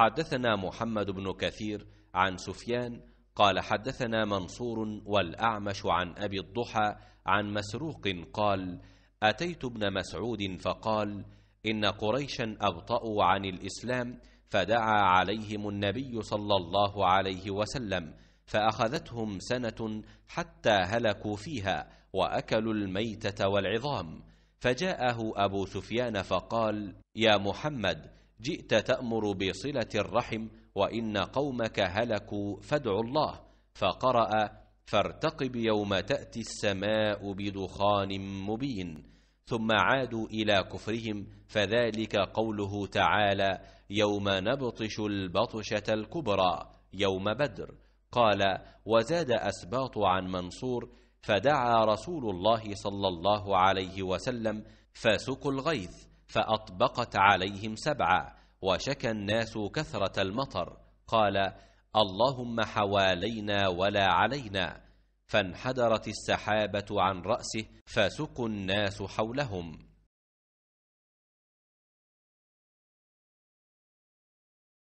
حدثنا محمد بن كثير عن سفيان قال حدثنا منصور والاعمش عن ابي الضحى عن مسروق قال اتيت ابن مسعود فقال ان قريشا ابطاوا عن الاسلام فدعا عليهم النبي صلى الله عليه وسلم فاخذتهم سنه حتى هلكوا فيها واكلوا الميته والعظام فجاءه ابو سفيان فقال يا محمد جئت تأمر بصلة الرحم وإن قومك هلكوا فادعوا الله فقرأ فارتقب يوم تأتي السماء بدخان مبين ثم عادوا إلى كفرهم فذلك قوله تعالى يوم نبطش البطشة الكبرى يوم بدر قال وزاد أسباط عن منصور فدعا رسول الله صلى الله عليه وسلم فسقوا الغيث فأطبقت عليهم سبعه وشكى الناس كثرة المطر قال اللهم حوالينا ولا علينا فانحدرت السحابة عن رأسه فسقوا الناس حولهم